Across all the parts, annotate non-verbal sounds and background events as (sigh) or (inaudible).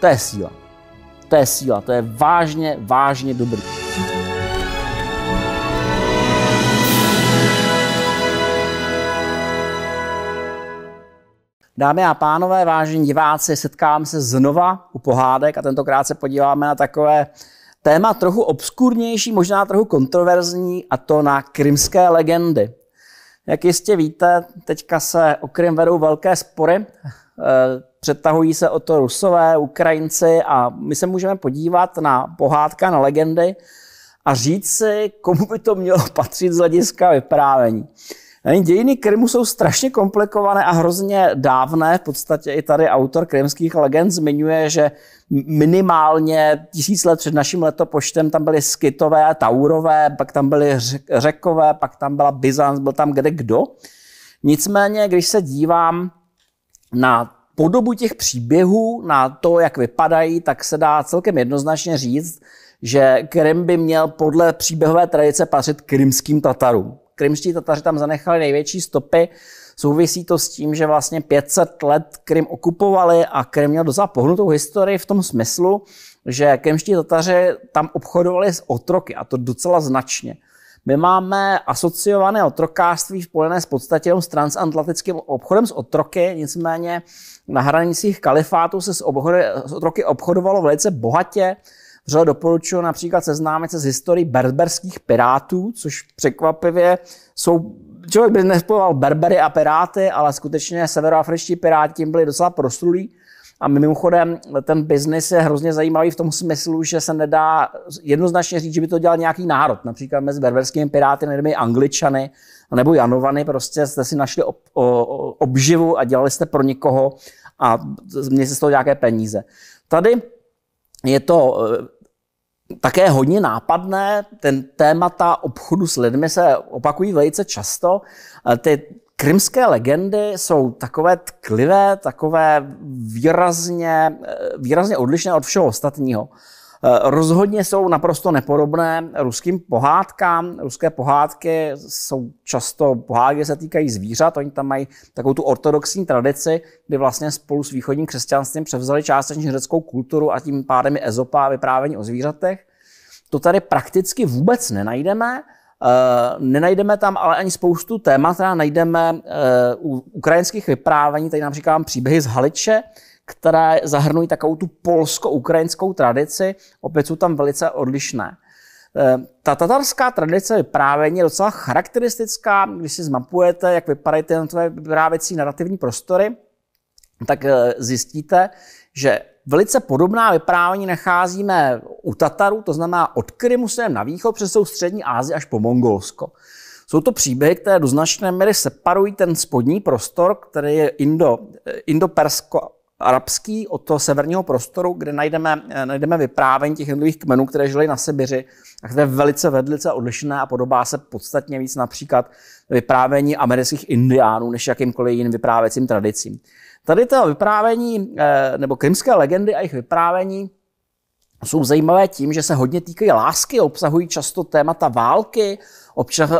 To je síla. To je síla, to je vážně, vážně dobrý. Dámy a pánové, vážení diváci, setkám se znova u pohádek a tentokrát se podíváme na takové téma trochu obskurnější, možná trochu kontroverzní, a to na krymské legendy. Jak jistě víte, teďka se o Krym vedou velké spory. Eh, přetahují se o to Rusové, Ukrajinci a my se můžeme podívat na pohádka, na legendy a říct si, komu by to mělo (laughs) patřit z hlediska vyprávění. Dějiny Krymu jsou strašně komplikované a hrozně dávné. V podstatě i tady autor krymských legend zmiňuje, že minimálně tisíc let před naším letopočtem tam byly Skytové, Taurové, pak tam byly Řekové, pak tam byla Byzant, byl tam kde kdo. Nicméně, když se dívám na podobu těch příběhů, na to, jak vypadají, tak se dá celkem jednoznačně říct, že Krym by měl podle příběhové tradice patřit krymským Tatarům. Krymští Tataři tam zanechali největší stopy, Souvisí to s tím, že vlastně 500 let Krym okupovali a Krym měl docela pohnutou historii v tom smyslu, že krymští Tataři tam obchodovali s otroky a to docela značně. My máme asociované otrokářství spojené s podstatě s transatlantickým obchodem s otroky, nicméně na hranicích kalifátu se s, obchody, s otroky obchodovalo velice bohatě. Vřele doporučuji například seznámit se s historií berberských pirátů, což překvapivě jsou člověk by nespojoval Berbery a Piráty, ale skutečně severoafričtí Piráti tím byli docela proslulí. A mimochodem, ten biznis je hrozně zajímavý v tom smyslu, že se nedá jednoznačně říct, že by to dělal nějaký národ. Například mezi berberskými piráty, nebo angličany nebo janovany, prostě jste si našli ob, o, obživu a dělali jste pro někoho a měli jste z toho nějaké peníze. Tady je to eh, také hodně nápadné. Ten témata obchodu s lidmi se opakují velice často. Eh, ty Krymské legendy jsou takové tklivé, takové výrazně, eh, výrazně odlišné od všeho ostatního. Eh, rozhodně jsou naprosto nepodobné ruským pohádkám. Ruské pohádky jsou často pohádky, se týkají zvířat. Oni tam mají takovou tu ortodoxní tradici, kdy vlastně spolu s východním křesťanstvím převzali částečně řeckou kulturu a tím pádem je ezopa a vyprávění o zvířatech. To tady prakticky vůbec nenajdeme. Eh, nenajdeme tam ale ani spoustu témat, která najdeme eh, u ukrajinských vyprávění, tady například příběhy z Haliče, které zahrnují takovou tu polsko-ukrajinskou tradici, opět jsou tam velice odlišné. Eh, ta tatarská tradice vyprávění je docela charakteristická, když si zmapujete, jak vypadají ty vyprávěcí narrativní prostory, tak zjistíte, že Velice podobná vyprávění nacházíme u Tatarů, to znamená od Krymu sem na východ přes jsou střední Asii až po Mongolsko. Jsou to příběhy, které do značné míry separují ten spodní prostor, který je Indo, eh, Indo-Persko, arabský, od toho severního prostoru, kde najdeme, eh, najdeme vyprávění těch jednotlivých kmenů, které žili na Sibiři a které velice vedlice odlišné a podobá se podstatně víc například vyprávění amerických indiánů než jakýmkoliv jiným vyprávěcím tradicím. Tady to vyprávění, eh, nebo krymské legendy a jejich vyprávění jsou zajímavé tím, že se hodně týkají lásky, obsahují často témata války,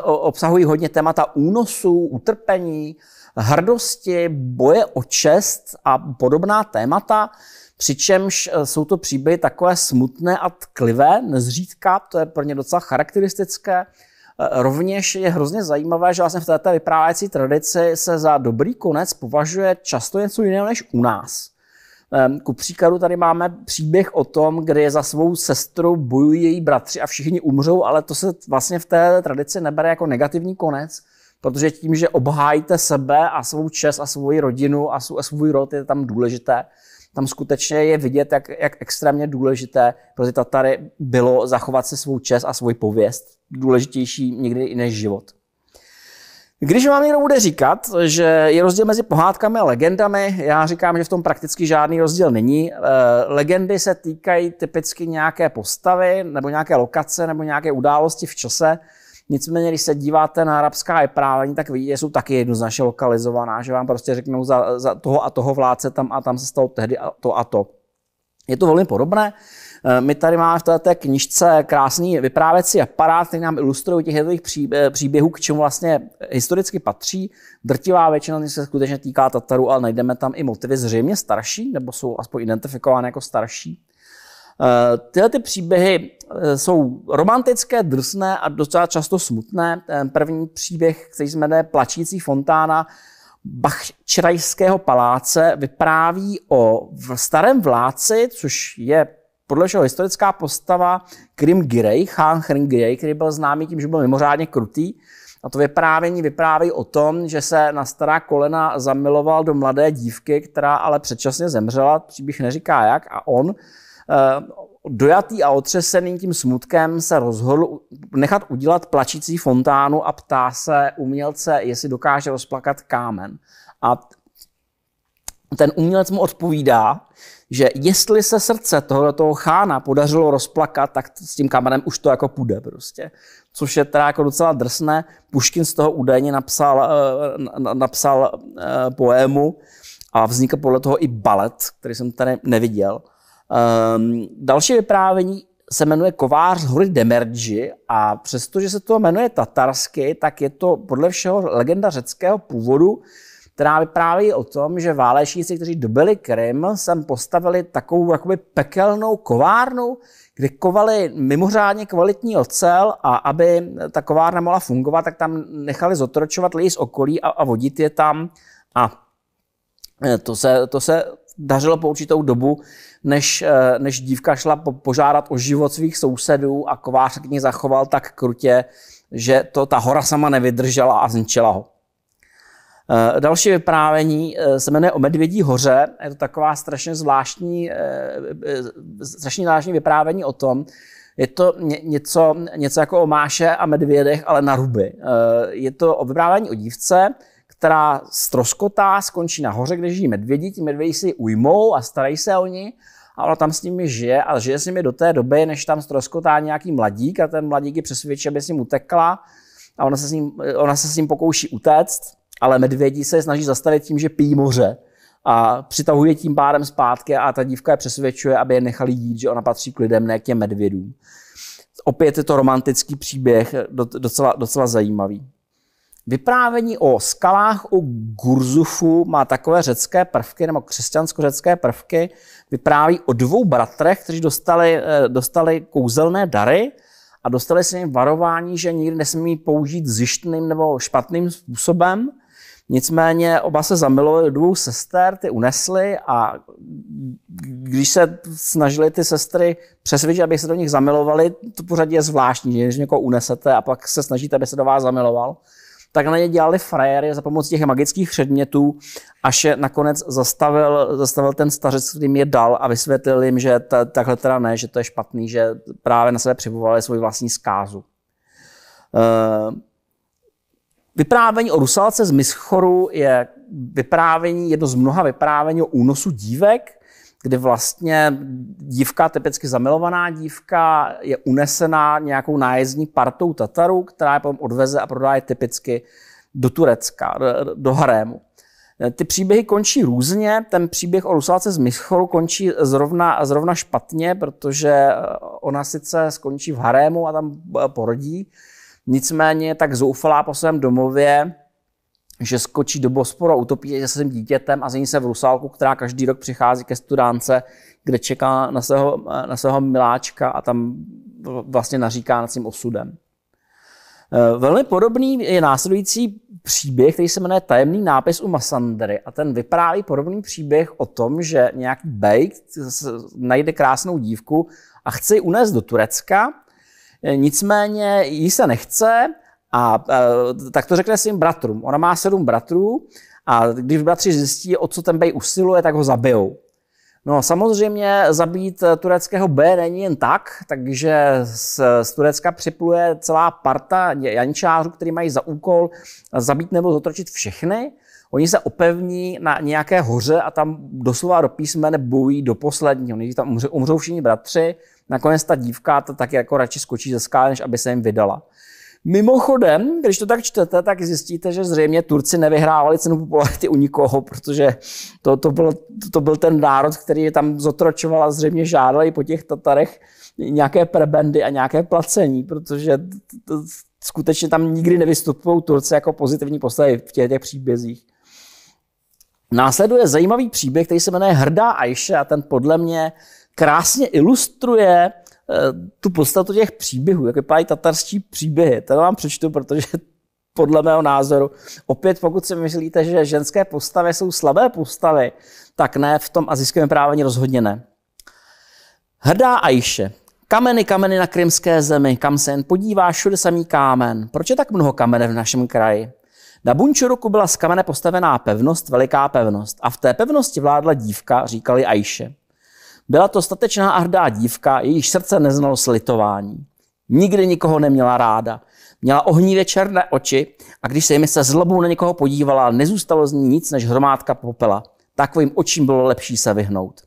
obsahují hodně témata únosů, utrpení, hrdosti, boje o čest a podobná témata, přičemž eh, jsou to příběhy takové smutné a tklivé, nezřídka, to je pro ně docela charakteristické. Eh, rovněž je hrozně zajímavé, že vlastně v této vyprávěcí tradici se za dobrý konec považuje často něco jiného než u nás. Ehm, ku příkladu tady máme příběh o tom, kdy za svou sestrou bojují její bratři a všichni umřou, ale to se vlastně v té tradici nebere jako negativní konec, protože tím, že obhájíte sebe a svou čest a svoji rodinu a svůj, rod je tam důležité, tam skutečně je vidět, jak, jak extrémně důležité pro ty Tatary bylo zachovat si svou čest a svůj pověst, důležitější někdy i než život. Když vám někdo bude říkat, že je rozdíl mezi pohádkami a legendami, já říkám, že v tom prakticky žádný rozdíl není. Eh, legendy se týkají typicky nějaké postavy, nebo nějaké lokace, nebo nějaké události v čase. Nicméně, když se díváte na arabská jeprávení, tak vidíte, že jsou taky jednoznačně lokalizovaná, že vám prostě řeknou za, za toho a toho vládce tam a tam se stalo tehdy a to a to. Je to velmi podobné. Eh, my tady máme v této knižce krásný vyprávěcí aparát, který nám ilustrují těch jednotlivých eh, příběhů, k čemu vlastně historicky patří. Drtivá většina se skutečně týká Tatarů, ale najdeme tam i motivy zřejmě starší, nebo jsou aspoň identifikované jako starší. Eh, tyhle ty příběhy eh, jsou romantické, drsné a docela často smutné. Ten první příběh, který se jmenuje Plačící fontána Bachčerajského paláce, vypráví o starém vládci, což je podle všeho historická postava Krim Girej, Chán Chrim Girej, který byl známý tím, že byl mimořádně krutý. A to vyprávění vypráví o tom, že se na stará kolena zamiloval do mladé dívky, která ale předčasně zemřela, příběh neříká jak, a on Eh, dojatý a otřesený tím smutkem se rozhodl nechat udělat plačící fontánu a ptá se umělce, jestli dokáže rozplakat kámen. A ten umělec mu odpovídá, že jestli se srdce tohoto chána podařilo rozplakat, tak s tím kamenem už to jako půjde prostě. Což je teda jako docela drsné. Puškin z toho údajně napsal, eh, napsal eh, poému a vznikl podle toho i balet, který jsem tady neviděl. Um, další vyprávění se jmenuje Kovář z hory Demerji a přestože se to jmenuje tatarsky, tak je to podle všeho legenda řeckého původu, která vypráví o tom, že válečníci, kteří dobili Krym, sem postavili takovou jakoby pekelnou kovárnu, kde kovali mimořádně kvalitní ocel a aby ta kovárna mohla fungovat, tak tam nechali zotročovat lidi z okolí a, a vodit je tam. A eh, to se, to se dařilo po určitou dobu, než, eh, než dívka šla požádat o život svých sousedů a kovář k ní zachoval tak krutě, že to ta hora sama nevydržela a zničila ho. Eh, další vyprávění eh, se jmenuje o Medvědí hoře. Je to taková strašně zvláštní, strašně zvláštní vyprávění o tom, je to něco, něco jako o máše a medvědech, ale na ruby. Je to o vyprávění o dívce, která stroskotá, skončí na hoře, kde žijí medvědi, ti medvědi si ujmou a starají se o ní a ona tam s nimi žije a žije s nimi do té doby, než tam stroskotá nějaký mladík a ten mladík je přesvědčí, aby s ním utekla a ona se s ním, eh, ona se s ním pokouší utéct, ale medvědi se je snaží zastavit tím, že pijí moře a přitahuje tím pádem zpátky a ta dívka je přesvědčuje, aby je nechali jít, že ona patří k lidem, ne k těm medvědům. Opět je to romantický příběh, docela, docela zajímavý. Vyprávění o skalách u Gurzufu má takové řecké prvky, nebo křesťansko-řecké prvky. Vypráví o dvou bratrech, kteří dostali, eh, dostali kouzelné dary a dostali se jim varování, že nikdy nesmí použít zjištným nebo špatným způsobem. Nicméně oba se zamilovali do dvou sester, ty unesly a když se snažili ty sestry přesvědčit, aby se do nich zamilovali, to pořadí je zvláštní, že někoho unesete a pak se snažíte, aby se do vás zamiloval, tak na ně dělali frajery za pomocí těch magických předmětů, až je nakonec zastavil, zastavil ten stařec, kterým je dal a vysvětlil jim, že ta, takhle teda ne, že to je špatný, že právě na sebe přibovali svoji vlastní zkázu. Uh, Vyprávění o Rusalce z Mischoru je vyprávění, jedno z mnoha vyprávění o únosu dívek, kdy vlastně dívka, typicky zamilovaná dívka, je unesená nějakou nájezdní partou Tatarů, která je potom odveze a prodá je typicky do Turecka, do, Harému. Ty příběhy končí různě. Ten příběh o Rusáce z Mischoru končí zrovna, zrovna špatně, protože eh, ona sice skončí v Harému a tam eh, porodí, nicméně tak zoufalá po svém domově, že skočí do a utopí se svým dítětem a změní se v rusálku, která každý rok přichází ke studánce, kde čeká na svého, na svého miláčka a tam vlastně naříká nad svým osudem. Eh, velmi podobný je následující příběh, který se jmenuje Tajemný nápis u Masandry a ten vypráví podobný příběh o tom, že nějaký bejk najde krásnou dívku a chce ji unést do Turecka, eh, nicméně jí se nechce, a e, tak to řekne svým bratrům. Ona má sedm bratrů a když bratři zjistí, o co ten bej usiluje, tak ho zabijou. No samozřejmě zabít e, tureckého B není jen tak, takže z, z Turecka připluje celá parta jančářů, který mají za úkol zabít nebo zotročit všechny. Oni se opevní na nějaké hoře a tam doslova do písmene bojují do posledního. Nejdřív tam umřou, umřou všichni bratři, nakonec ta dívka to taky jako radši skočí ze skály, než aby se jim vydala. Mimochodem, když to tak čtete, tak zjistíte, že zřejmě Turci nevyhrávali cenu popularity u nikoho, protože to, to, byl, to byl ten národ, který je tam zotročoval a zřejmě žádal i po těch Tatarech nějaké prebendy a nějaké placení, protože to, skutečně tam nikdy nevystupují Turci jako pozitivní postavy v těch, těch příbězích. Následuje zajímavý příběh, který se jmenuje Hrdá Ajše a ten podle mě krásně ilustruje Eh, tu podstatu těch příběhů, jak vypadají tatarští příběhy, to vám přečtu, protože (laughs) podle mého názoru. Opět, pokud si myslíte, že ženské postavy jsou slabé postavy, tak ne, v tom azijském právení rozhodně ne. Hrdá Ajše. Kameny, kameny na krymské zemi, kam se jen podívá, všude samý kámen. Proč je tak mnoho kamene v našem kraji? Na Bunčuruku byla z kamene postavená pevnost, veliká pevnost. A v té pevnosti vládla dívka, říkali Ajše. Byla to statečná a hrdá dívka, jejíž srdce neznalo slitování. Nikdy nikoho neměla ráda. Měla ohnívě černé oči a když se jimi se zlobou na někoho podívala, nezůstalo z ní nic než hromádka popela. Takovým očím bylo lepší se vyhnout.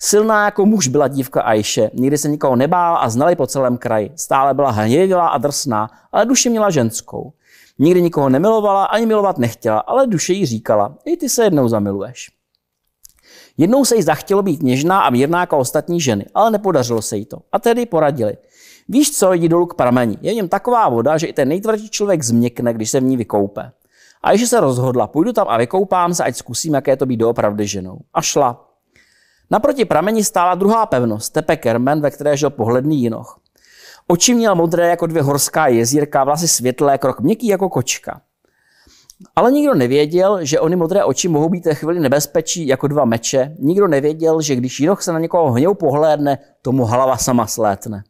Silná jako muž byla dívka Ajše, nikdy se nikoho nebála a znali po celém kraji. Stále byla hnědivá a drsná, ale duše měla ženskou. Nikdy nikoho nemilovala ani milovat nechtěla, ale duše jí říkala, i ty se jednou zamiluješ. Jednou se jí zachtělo být něžná a mírná jako ostatní ženy, ale nepodařilo se jí to. A tedy poradili. Víš co, jdi dolů k pramení? Je v něm taková voda, že i ten nejtvrdší člověk změkne, když se v ní vykoupe. A když se rozhodla, půjdu tam a vykoupám se, ať zkusím, jaké to být doopravdy ženou. A šla. Naproti prameni stála druhá pevnost, tepe Kermen, ve které žil pohledný jinoch. Oči měl modré jako dvě horská jezírka, vlasy světlé, krok měkký jako kočka. Ale nikdo nevěděl, že ony modré oči mohou být ve chvíli nebezpečí jako dva meče. Nikdo nevěděl, že když Jinoch se na někoho hněv pohlédne, tomu hlava sama slétne.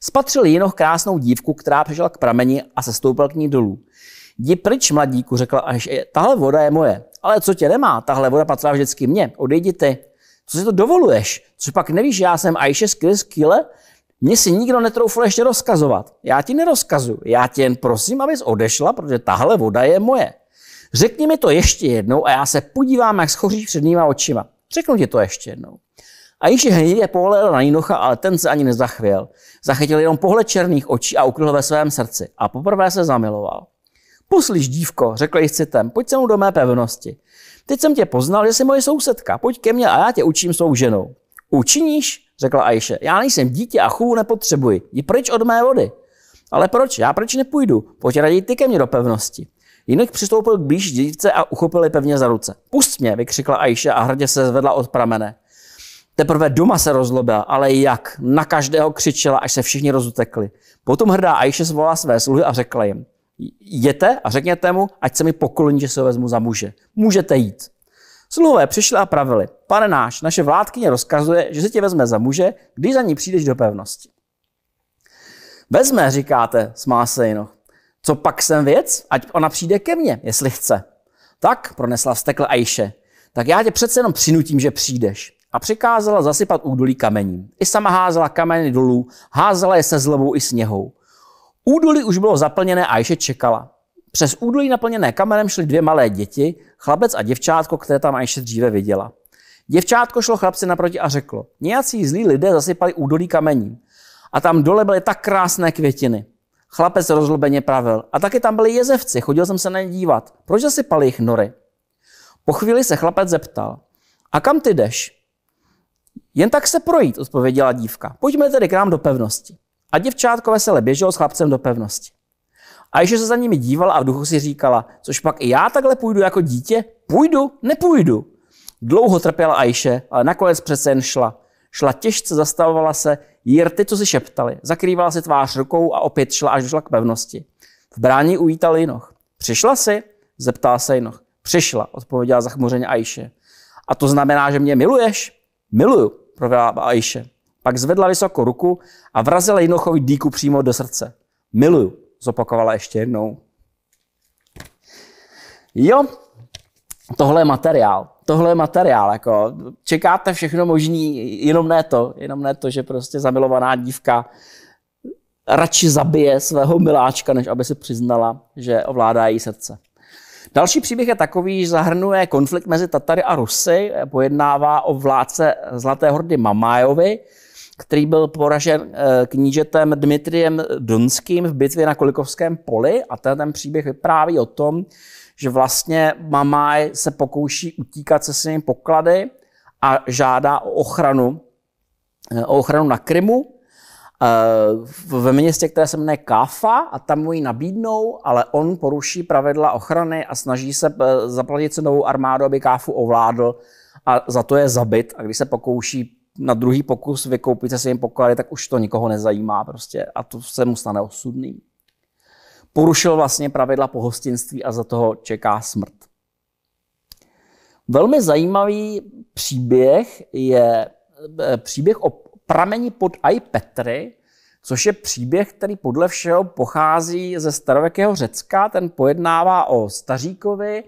Spatřil Jinoch krásnou dívku, která přišla k prameni a sestoupil k ní dolů. Jdi pryč, mladíku, řekla až, tahle voda je moje. Ale co tě nemá, tahle voda patřila vždycky mně, odejdi ty. Co si to dovoluješ? Což pak nevíš, já jsem Ajše z Kile? Mně si nikdo netroufl ještě rozkazovat. Já ti nerozkazuju, já tě jen prosím, abys odešla, protože tahle voda je moje. Řekni mi to ještě jednou a já se podívám, jak schoří před nýma očima. Řeknu ti to ještě jednou. A hned hnidě pohledal na Jinocha, ale ten se ani nezachvěl. Zachytil jenom pohled černých očí a ukryl ve svém srdci. A poprvé se zamiloval. Poslyš, dívko, řekl jí citem, pojď se mu do mé pevnosti. Teď jsem tě poznal, že jsi moje sousedka, pojď ke mně a já tě učím svou ženou. Učiníš? řekla Ajše. Já nejsem dítě a chůvu nepotřebuji. Jdi pryč od mé vody. Ale proč? Já proč nepůjdu? Pojď raději ty ke mně do pevnosti. Jinak přistoupil k blíž dívce a uchopil ji pevně za ruce. Pust mě, vykřikla Aisha a hrdě se zvedla od pramene. Teprve doma se rozlobila, ale jak? Na každého křičela, až se všichni rozutekli. Potom hrdá Aisha zvolala své sluhy a řekla jim, jděte a řekněte mu, ať se mi pokloní, že se ho vezmu za muže. Můžete jít. Sluhové přišli a pravili, pane náš, naše vládkyně rozkazuje, že se tě vezme za muže, když za ní přijdeš do pevnosti. Vezme, říkáte, smá se jinoch. Co pak jsem věc? Ať ona přijde ke mně, jestli chce. Tak, pronesla vztekle Ajše, tak já tě přece jenom přinutím, že přijdeš. A přikázala zasypat údolí kamením. I sama házela kameny dolů, házela je se zlobou i sněhou. Údolí už bylo zaplněné a Ajše čekala. Přes údolí naplněné kamenem šly dvě malé děti, chlapec a děvčátko, které tam Ajše dříve viděla. Děvčátko šlo chlapci naproti a řeklo, nějací zlí lidé zasypali údolí kamením. A tam dole byly tak krásné květiny. Chlapec rozlobeně pravil. A taky tam byli jezevci, chodil jsem se na ně dívat. Proč pali jich nory? Po chvíli se chlapec zeptal. A kam ty jdeš? Jen tak se projít, odpověděla dívka. Pojďme tedy k nám do pevnosti. A děvčátko vesele běželo s chlapcem do pevnosti. A ještě se za nimi dívala a v duchu si říkala, což pak i já takhle půjdu jako dítě? Půjdu? Nepůjdu. Dlouho trpěla Ajše, ale nakonec přece jen šla. Šla těžce, zastavovala se, Jí rty, co si šeptali, zakrývala se tvář rukou a opět šla až došla k pevnosti. V bráně uvítal Jinoch. Přišla si? Zeptala se Jinoch. Přišla, odpověděla zachmuřeně Ajše. A to znamená, že mě miluješ? Miluju, prověla Ajše. Pak zvedla vysoko ruku a vrazila Jinochovi dýku přímo do srdce. Miluju, zopakovala ještě jednou. Jo, tohle je materiál, tohle je materiál, jako čekáte všechno možný, jenom ne to, jenom ne to, že prostě zamilovaná dívka radši zabije svého miláčka, než aby si přiznala, že ovládá její srdce. Další příběh je takový, že zahrnuje konflikt mezi Tatary a Rusy, pojednává o vládce Zlaté hordy Mamájovi, který byl poražen eh, knížetem Dmitriem Donským v bitvě na Kolikovském poli a ten, ten příběh vypráví o tom, že vlastně Mamaj se pokouší utíkat se svými poklady a žádá o ochranu, eh, o ochranu na Krymu, eh, ve městě, které se jmenuje Káfa a tam mu ji nabídnou, ale on poruší pravidla ochrany a snaží se eh, zaplatit cenovou armádu, aby Káfu ovládl a za to je zabit. A když se pokouší na druhý pokus vykoupit se svým poklady, tak už to nikoho nezajímá prostě a to se mu stane osudným porušil vlastně pravidla pohostinství a za toho čeká smrt. Velmi zajímavý příběh je eh, příběh o prameni pod Aj Petry, což je příběh, který podle všeho pochází ze starověkého Řecka. Ten pojednává o staříkovi,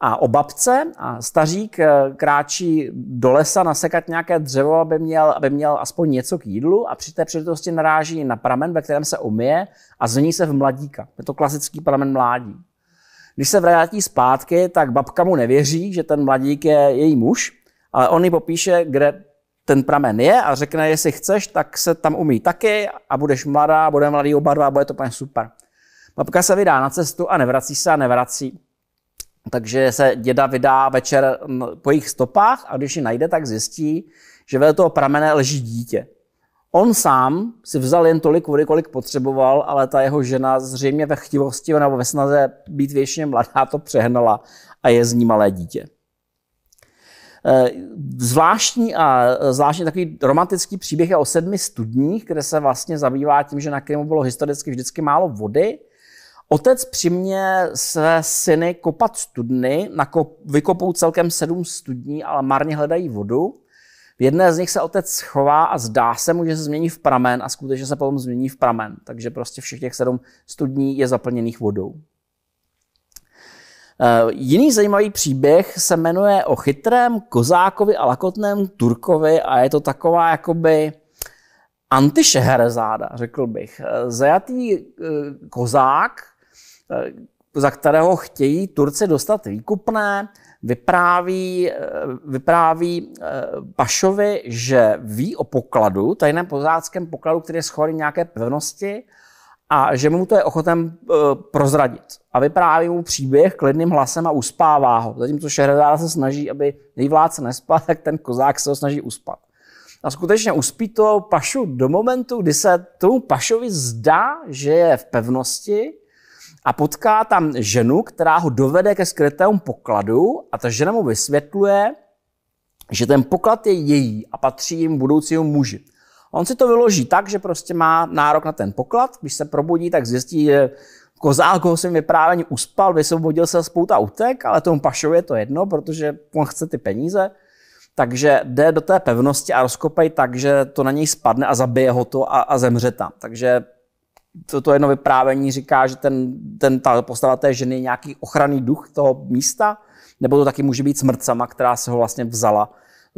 a o babce a stařík eh, kráčí do lesa nasekat nějaké dřevo, aby měl, aby měl aspoň něco k jídlu a při té příležitosti naráží na pramen, ve kterém se umije a zní se v mladíka. Je to klasický pramen mládí. Když se vrátí zpátky, tak babka mu nevěří, že ten mladík je její muž, ale on ji popíše, kde ten pramen je a řekne, jestli chceš, tak se tam umí taky a budeš mladá, bude mladý oba dva, bude to úplně super. Babka se vydá na cestu a nevrací se a nevrací. Takže se děda vydá večer po jejich stopách a když ji najde, tak zjistí, že vedle toho pramene leží dítě. On sám si vzal jen tolik vody, kolik potřeboval, ale ta jeho žena zřejmě ve chtivosti nebo ve snaze být věčně mladá to přehnala a je z ní malé dítě. E, zvláštní a zvláštní takový romantický příběh je o sedmi studních, kde se vlastně zabývá tím, že na Krymu bylo historicky vždycky málo vody Otec přimě své syny kopat studny, vykopou celkem sedm studní, ale marně hledají vodu. V jedné z nich se otec schová a zdá se mu, že se změní v pramen a skutečně se potom změní v pramen. Takže prostě všech těch sedm studní je zaplněných vodou. Eh, jiný zajímavý příběh se jmenuje o chytrém kozákovi a lakotném Turkovi a je to taková jakoby antišeherezáda, řekl bych. Eh, zajatý eh, kozák Eh, za kterého chtějí Turci dostat výkupné, vypráví, eh, vypráví eh, Pašovi, že ví o pokladu, tajném pozáckém pokladu, který je schovaný v nějaké pevnosti a že mu to je ochotem prozradit. A vypráví mu příběh klidným hlasem a uspává ho. Zatímco Šehradár se snaží, aby její vládce nespal, (laughs) tak ten kozák se ho snaží uspat. A skutečně uspí to pašu do momentu, kdy se tomu pašovi zdá, že je v pevnosti, a potká tam ženu, která ho dovede ke skrytému pokladu a ta žena mu vysvětluje, že ten poklad je její a patří jim budoucího muži. on si to vyloží tak, že prostě má nárok na ten poklad, když se probudí, tak zjistí, že kozál, koho jsem vyprávění uspal, vysvobodil se z pouta utek, ale tomu pašově je to jedno, protože on chce ty peníze. Takže jde do té pevnosti a rozkopej tak, že to na něj spadne a zabije ho to a, a zemře tam. Takže to, to jedno vyprávění říká, že ten, ten, ta postava té ženy je nějaký ochranný duch toho místa, nebo to taky může být smrt sama, která se ho vlastně vzala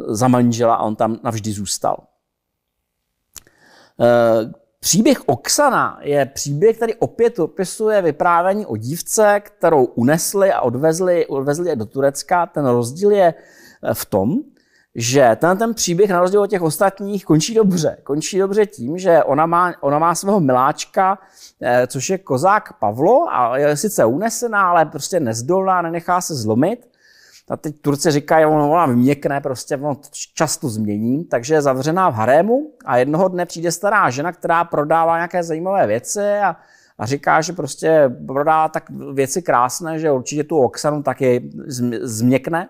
za manžela a on tam navždy zůstal. Eh, příběh Oksana je příběh, který opět opisuje vyprávění o dívce, kterou unesli a odvezli, odvezli je do Turecka. Ten rozdíl je eh, v tom, že ten, ten příběh na rozdíl od těch ostatních končí dobře. Končí dobře tím, že ona má, ona má svého miláčka, eh, což je kozák Pavlo, a je sice unesená, ale prostě nezdolná, nenechá se zlomit. A teď Turci říkají, ono ona měkne, prostě ono často změní, takže je zavřená v harému a jednoho dne přijde stará žena, která prodává nějaké zajímavé věci a, a říká, že prostě prodává tak věci krásné, že určitě tu Oksanu taky změkne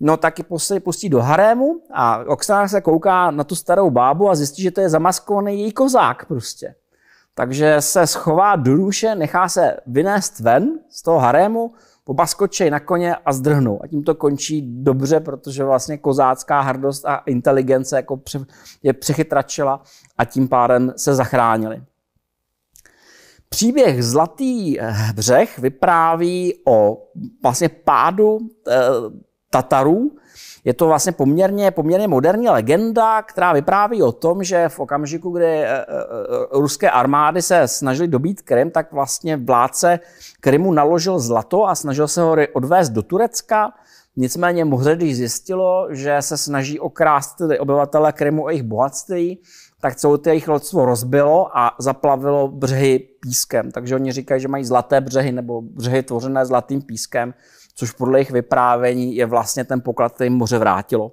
no tak ji pustí do harému a Oksana se kouká na tu starou bábu a zjistí, že to je zamaskovaný její kozák prostě. Takže se schová do duše, nechá se vynést ven z toho harému, oba na koně a zdrhnou. A tím to končí dobře, protože vlastně kozácká hrdost a inteligence jako je přechytračila a tím pádem se zachránili. Příběh Zlatý břeh vypráví o vlastně pádu eh, Tatarů. Je to vlastně poměrně, poměrně moderní legenda, která vypráví o tom, že v okamžiku, kdy eh, eh, eh, ruské armády se snažily dobít Krym, tak vlastně vládce Krymu naložil zlato a snažil se ho odvést do Turecka. Nicméně moře, když zjistilo, že se snaží okrást tedy obyvatele Krymu o jejich bohatství, tak celou ty jejich lodstvo rozbilo a zaplavilo břehy pískem. Takže oni říkají, že mají zlaté břehy nebo břehy tvořené zlatým pískem, což podle jejich vyprávění je vlastně ten poklad, který moře vrátilo.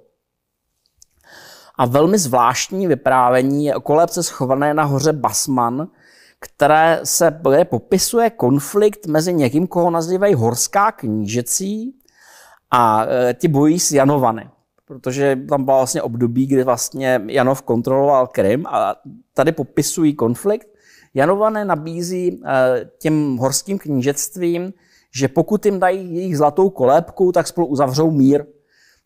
A velmi zvláštní vyprávění je o kolebce schované na hoře Basman, které se které popisuje konflikt mezi někým, koho nazývají horská knížecí a e, ti bojí s Janovany. Protože tam bylo vlastně období, kdy vlastně Janov kontroloval Krym a tady popisují konflikt. Janované nabízí e, těm horským knížectvím že pokud jim dají jejich zlatou kolébku, tak spolu uzavřou mír.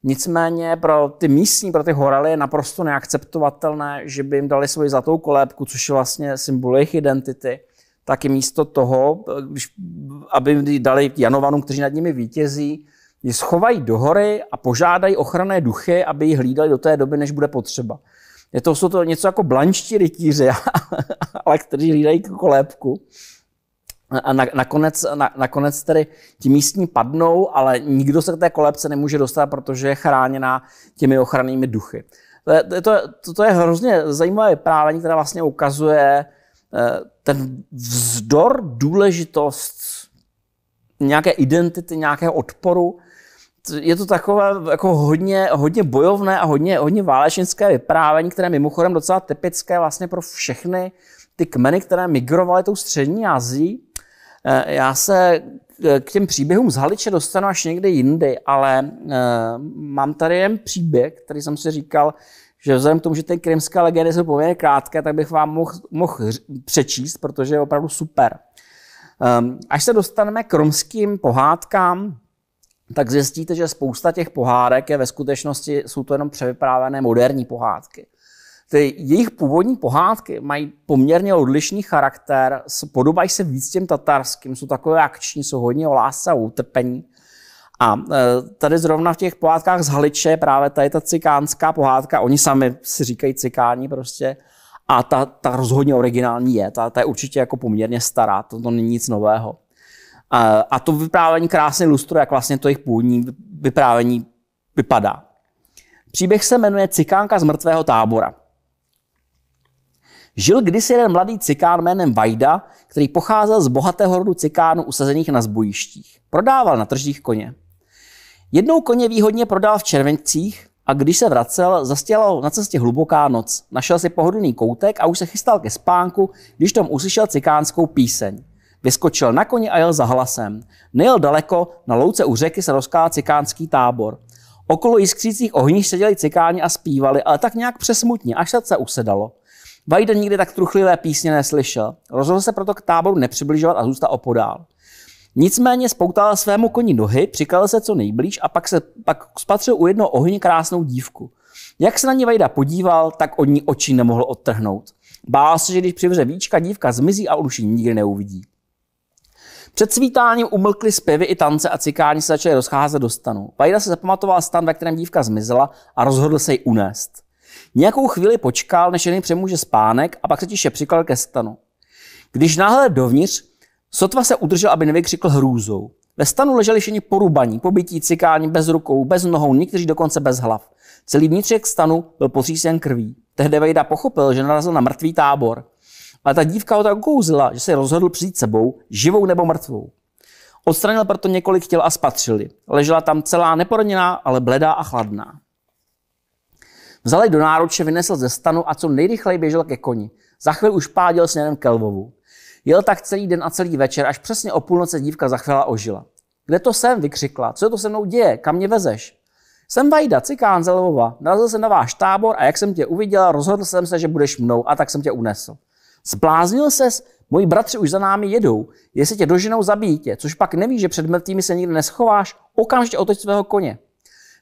Nicméně pro ty místní, pro ty horaly je naprosto neakceptovatelné, že by jim dali svoji zlatou kolébku, což je vlastně symbol jejich identity, Taky místo toho, když, aby jim dali Janovanům, kteří nad nimi vítězí, je schovají do hory a požádají ochranné duchy, aby ji hlídali do té doby, než bude potřeba. Je to, jsou to něco jako blanští rytíři, (laughs) ale kteří hlídají kolébku a na, nakonec, na, nakonec tedy ti místní padnou, ale nikdo se k té kolebce nemůže dostat, protože je chráněná těmi ochrannými duchy. To, to, to, to je hrozně zajímavé vyprávění, které vlastně ukazuje eh, ten vzdor důležitost nějaké identity, nějakého odporu. Je to takové jako hodně, hodně bojovné a hodně, hodně válečnické vyprávění, které mimochodem docela typické vlastně pro všechny ty kmeny, které migrovaly tou střední Azií Eh, já se eh, k těm příběhům z Haliče dostanu až někde jindy, ale eh, mám tady jen příběh, který jsem si říkal, že vzhledem k tomu, že ty krymské legendy jsou poměrně krátké, tak bych vám mohl, mohl přečíst, protože je opravdu super. Ehm, až se dostaneme k romským pohádkám, tak zjistíte, že spousta těch pohádek je ve skutečnosti, jsou to jenom převyprávené moderní pohádky ty jejich původní pohádky mají poměrně odlišný charakter, podobají se víc těm tatarským, jsou takové akční, jsou hodně o lásce a utrpení. A e, tady zrovna v těch pohádkách z Haliče právě tady ta cikánská pohádka, oni sami si říkají cikáni prostě, a ta, ta rozhodně originální je, ta, ta je určitě jako poměrně stará, to, to není nic nového. A, a to vyprávění krásně lustruje, jak vlastně to jejich původní vyprávění vypadá. Příběh se jmenuje Cikánka z mrtvého tábora. Žil kdysi jeden mladý cikán jménem Vajda, který pocházel z bohatého rodu cikánů usazených na zbojištích. Prodával na tržích koně. Jednou koně výhodně prodal v Červencích a když se vracel, zastěla na cestě hluboká noc. Našel si pohodlný koutek a už se chystal ke spánku, když tom uslyšel cikánskou píseň. Vyskočil na koni a jel za hlasem. Nejel daleko, na louce u řeky se rozkál cikánský tábor. Okolo jiskřících ohní seděli cikáni a zpívali, ale tak nějak přesmutně, až se usedalo. Vajda nikdy tak truchlivé písně neslyšel. Rozhodl se proto k táboru nepřibližovat a zůstal opodál. Nicméně spoutal svému koni nohy, přikal se co nejblíž a pak, se, pak spatřil u jednoho ohně krásnou dívku. Jak se na ní Vajda podíval, tak od ní oči nemohl odtrhnout. Bál se, že když přivře víčka, dívka zmizí a už ji nikdy neuvidí. Před svítáním umlkly zpěvy i tance a cikáni se začaly rozcházet do stanu. Vajda se zapamatoval stan, ve kterém dívka zmizela a rozhodl se ji unést. Nějakou chvíli počkal, než jen přemůže spánek a pak se tiše přiklal ke stanu. Když náhle dovnitř, sotva se udržel, aby nevykřikl hrůzou. Ve stanu leželi všichni porubaní, pobytí, cikáni, bez rukou, bez nohou, někteří dokonce bez hlav. Celý vnitřek stanu byl potřísen krví. Tehdy Vejda pochopil, že narazil na mrtvý tábor. Ale ta dívka ho tak kouzila, že se rozhodl přijít sebou, živou nebo mrtvou. Odstranil proto několik těl a spatřili. Ležela tam celá neporoněná, ale bledá a chladná. Vzal do náruče, vynesl ze stanu a co nejrychleji běžel ke koni. Za chvíli už páděl směrem ke Lvovu. Jel tak celý den a celý večer, až přesně o půlnoci dívka zachvěla ožila. Kde to jsem? vykřikla. Co to se mnou děje? Kam mě vezeš? Jsem Vajda, cikán ze Lvova. Narazil jsem na váš tábor a jak jsem tě uviděla, rozhodl jsem se, že budeš mnou a tak jsem tě unesl. Zbláznil ses? Moji bratři už za námi jedou. Jestli tě doženou, zabijí tě, což pak neví, že před mrtvými se nikdy neschováš, okamžitě otoč svého koně.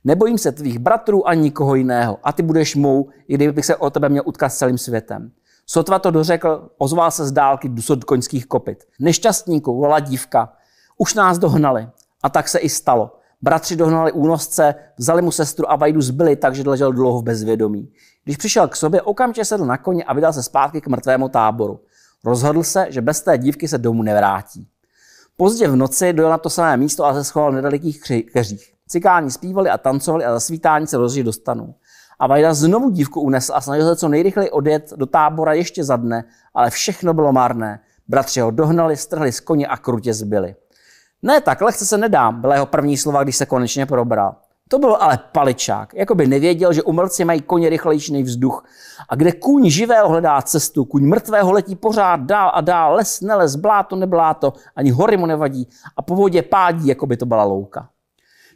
Nebojím se tvých bratrů ani nikoho jiného a ty budeš mou, i kdybych se o tebe měl utkat s celým světem. Sotva to dořekl, ozval se z dálky dusot koňských kopyt. Nešťastníku volá dívka. Už nás dohnali. A tak se i stalo. Bratři dohnali únosce, vzali mu sestru a Vajdu zbyli, takže ležel dlouho v bezvědomí. Když přišel k sobě, okamžitě sedl na koně a vydal se zpátky k mrtvému táboru. Rozhodl se, že bez té dívky se domů nevrátí. Pozdě v noci dojel na to samé místo a se schoval v nedalekých keřích. Cikáni zpívali a tancovali a za svítání se rozři do stanu. A Vajda znovu dívku unesl a snažil se co nejrychleji odjet do tábora ještě za dne, ale všechno bylo marné. Bratři ho dohnali, strhli z koně a krutě zbyli. Ne tak lehce se nedám, byla jeho první slova, když se konečně probral. To byl ale paličák, jako by nevěděl, že umrci mají koně rychlejší než vzduch. A kde kůň živého hledá cestu, kůň mrtvého letí pořád dál a dál, les, neles, bláto, nebláto, ani hory mu nevadí a po vodě pádí, jako by to byla louka.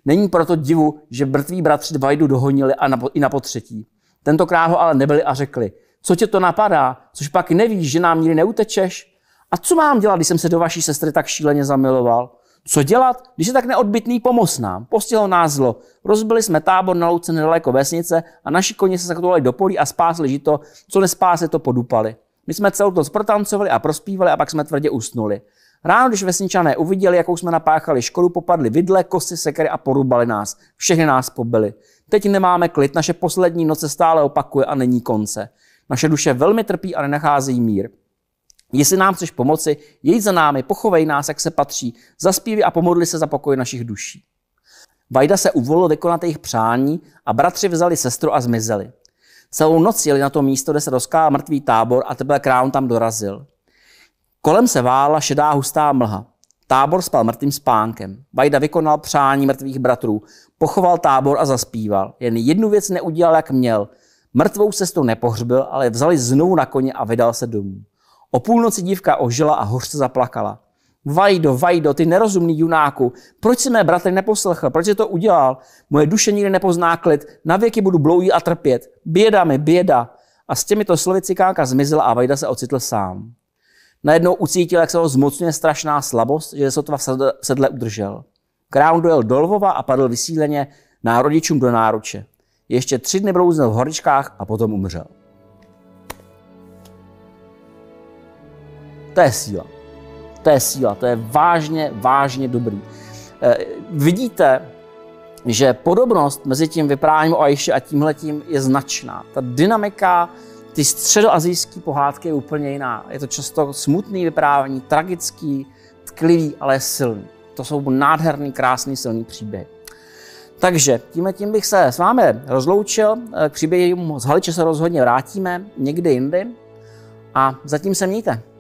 Není proto divu, že mrtví bratři Dvajdu dohonili a na, i na potřetí. Tentokrát ho ale nebyli a řekli, co tě to napadá, což pak nevíš, že nám nikdy neutečeš? A co mám dělat, když jsem se do vaší sestry tak šíleně zamiloval? Co dělat, když je tak neodbitný pomoc nám? Postihlo nás zlo. Rozbili jsme tábor na louce nedaleko vesnice a naši koně se zakotovali do polí a spásli žito, co nespásli, to podupali. My jsme celou to sprotancovali a prospívali a pak jsme tvrdě usnuli. Ráno, když vesničané uviděli, jakou jsme napáchali škodu, popadli vidle, kosy, sekery a porubali nás. Všechny nás pobili. Teď nemáme klid, naše poslední noce stále opakuje a není konce. Naše duše velmi trpí a nenacházejí mír. Jestli nám chceš pomoci, jej za námi, pochovej nás, jak se patří, zaspívej a pomodli se za pokoj našich duší. Vajda se uvolil vykonat jejich přání a bratři vzali sestru a zmizeli. Celou noc jeli na to místo, kde se rozkál mrtvý tábor a tebe krán tam dorazil. Kolem se vála šedá hustá mlha. Tábor spal mrtvým spánkem. Vajda vykonal přání mrtvých bratrů. Pochoval tábor a zaspíval. Jen jednu věc neudělal, jak měl. Mrtvou sestru nepohřbil, ale vzali znovu na koně a vydal se domů. O půlnoci dívka ožila a hořce zaplakala. Vajdo, Vajdo, ty nerozumný junáku, proč si mé bratry neposlechl, proč jsi to udělal? Moje duše nikdy nepozná klid, věky budu bloují a trpět. Běda mi, běda. A s těmito slovy cikánka zmizela a Vajda se ocitl sám najednou ucítil, jak se ho zmocňuje strašná slabost, že se sotva v sedle udržel. Crown dojel do Lvova a padl vysíleně národičům do náruče. Ještě tři dny blouznil v horičkách a potom umřel. To je síla. To je síla, to je vážně, vážně dobrý. E, vidíte, že podobnost mezi tím vyprávěním o Ajši a tímhletím je značná. Ta dynamika ty středoazijské pohádky je úplně jiná. Je to často smutný vyprávění, tragický, tklivý, ale silný. To jsou nádherný, krásný, silný příběhy. Takže tím tím bych se s vámi rozloučil. K příběhům z Haliče se rozhodně vrátíme někdy jindy. A zatím se mějte.